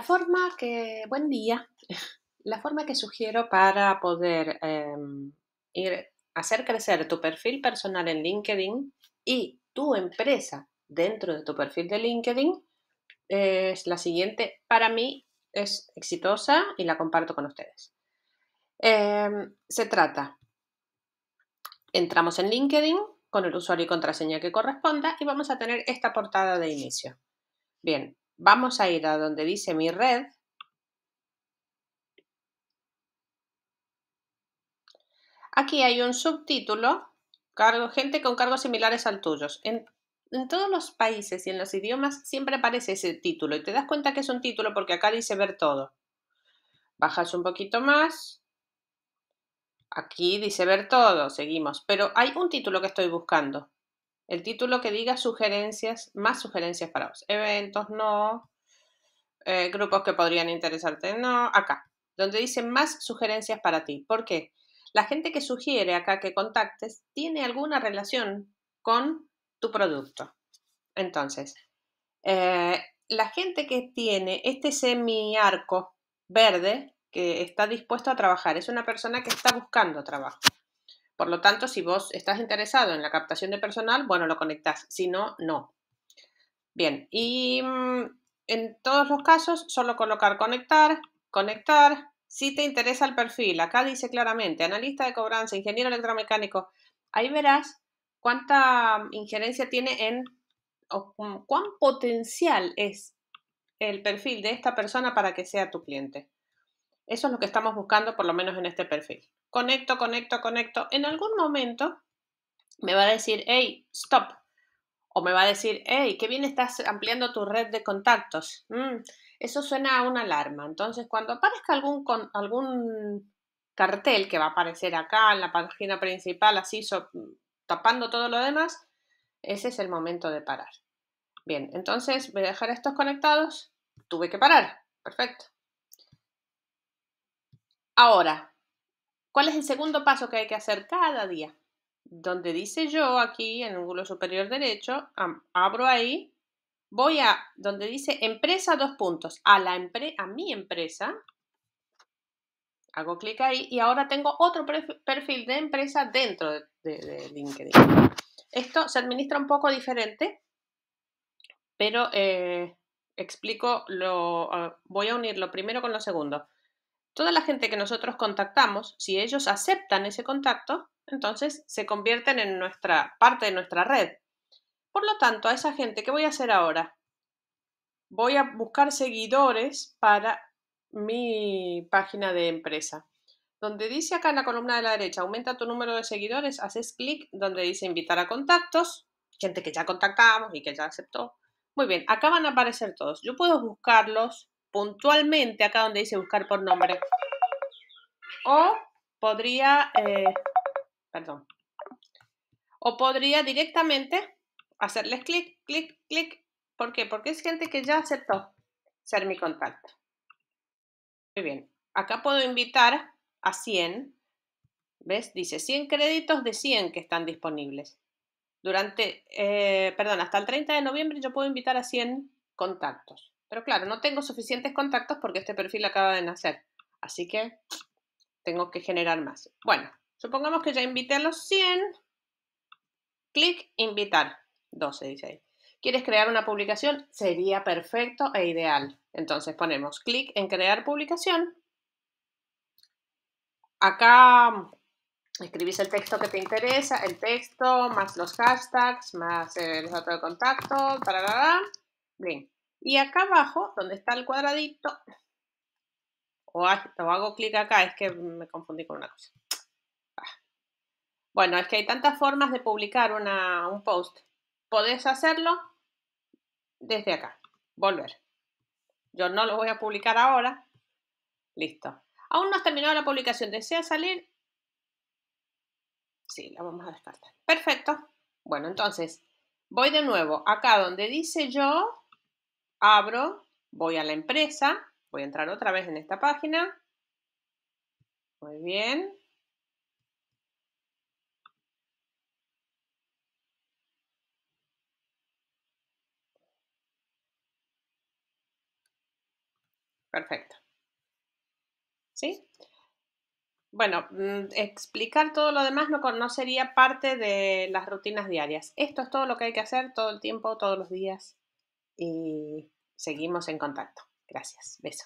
La forma que, buen día, la forma que sugiero para poder em, hacer crecer tu perfil personal en LinkedIn y tu empresa dentro de tu perfil de LinkedIn es la siguiente. Para mí es exitosa y la comparto con ustedes. Em, se trata, entramos en LinkedIn con el usuario y contraseña que corresponda y vamos a tener esta portada de inicio. Bien, Vamos a ir a donde dice mi red. Aquí hay un subtítulo, cargo, gente con cargos similares al tuyo. En, en todos los países y en los idiomas siempre aparece ese título y te das cuenta que es un título porque acá dice ver todo. Bajas un poquito más. Aquí dice ver todo, seguimos. Pero hay un título que estoy buscando. El título que diga sugerencias, más sugerencias para vos. Eventos, no. Eh, grupos que podrían interesarte, no. Acá, donde dice más sugerencias para ti. ¿Por qué? La gente que sugiere acá que contactes tiene alguna relación con tu producto. Entonces, eh, la gente que tiene este semi-arco verde que está dispuesto a trabajar es una persona que está buscando trabajo. Por lo tanto, si vos estás interesado en la captación de personal, bueno, lo conectás, si no, no. Bien, y mm, en todos los casos, solo colocar conectar, conectar. Si te interesa el perfil, acá dice claramente, analista de cobranza, ingeniero electromecánico, ahí verás cuánta mm, injerencia tiene en, o mm, cuán potencial es el perfil de esta persona para que sea tu cliente. Eso es lo que estamos buscando, por lo menos en este perfil. Conecto, conecto, conecto. En algún momento me va a decir, hey, stop. O me va a decir, hey, qué bien estás ampliando tu red de contactos. Mm, eso suena a una alarma. Entonces, cuando aparezca algún, algún cartel que va a aparecer acá en la página principal, así tapando todo lo demás, ese es el momento de parar. Bien, entonces voy a dejar estos conectados. Tuve que parar. Perfecto. Ahora, ¿cuál es el segundo paso que hay que hacer cada día? Donde dice yo aquí en el ángulo superior derecho, abro ahí, voy a donde dice empresa dos puntos, a, la a mi empresa, hago clic ahí y ahora tengo otro perfil de empresa dentro de, LinkedIn. Esto se administra un poco diferente, pero eh, explico, lo, ah, voy a unirlo primero con lo segundo. Toda la gente que nosotros contactamos, si ellos aceptan ese contacto, entonces se convierten en nuestra parte de nuestra red. Por lo tanto, a esa gente, ¿qué voy a hacer ahora? Voy a buscar seguidores para mi página de empresa. Donde dice acá en la columna de la derecha, aumenta tu número de seguidores, haces clic donde dice invitar a contactos, gente que ya contactamos y que ya aceptó. Muy bien, acá van a aparecer todos. Yo puedo buscarlos puntualmente acá donde dice buscar por nombre. O podría, eh, perdón, o podría directamente hacerles clic, clic, clic. ¿Por qué? Porque es gente que ya aceptó ser mi contacto. Muy bien. Acá puedo invitar a 100. ¿Ves? Dice 100 créditos de 100 que están disponibles. Durante, eh, perdón, hasta el 30 de noviembre yo puedo invitar a 100 contactos. Pero claro, no tengo suficientes contactos porque este perfil acaba de nacer. Así que tengo que generar más. Bueno, supongamos que ya invité a los 100. Clic invitar. 12 dice ahí. ¿Quieres crear una publicación? Sería perfecto e ideal. Entonces ponemos clic en crear publicación. Acá escribís el texto que te interesa, el texto, más los hashtags, más el eh, los datos de contacto, la. Bien. Y acá abajo, donde está el cuadradito, o, hago clic acá, es que me confundí con una cosa. Ah. Bueno, es que hay tantas formas de publicar un post. Podés hacerlo desde acá. Volver. Yo no lo voy a publicar ahora. Listo. Aún no has terminado la publicación. ¿Desea salir? Sí, la vamos a descartar. Perfecto. Bueno, entonces voy de nuevo acá donde dice yo abro, voy a la empresa, voy a entrar otra vez en esta página. Muy bien. Perfecto. ¿Sí? Bueno, mm, explicar todo lo demás no, no sería parte de las rutinas diarias. Esto es todo lo que hay que hacer todo el tiempo, todos los días y seguimos en contacto. Gracias. Beso.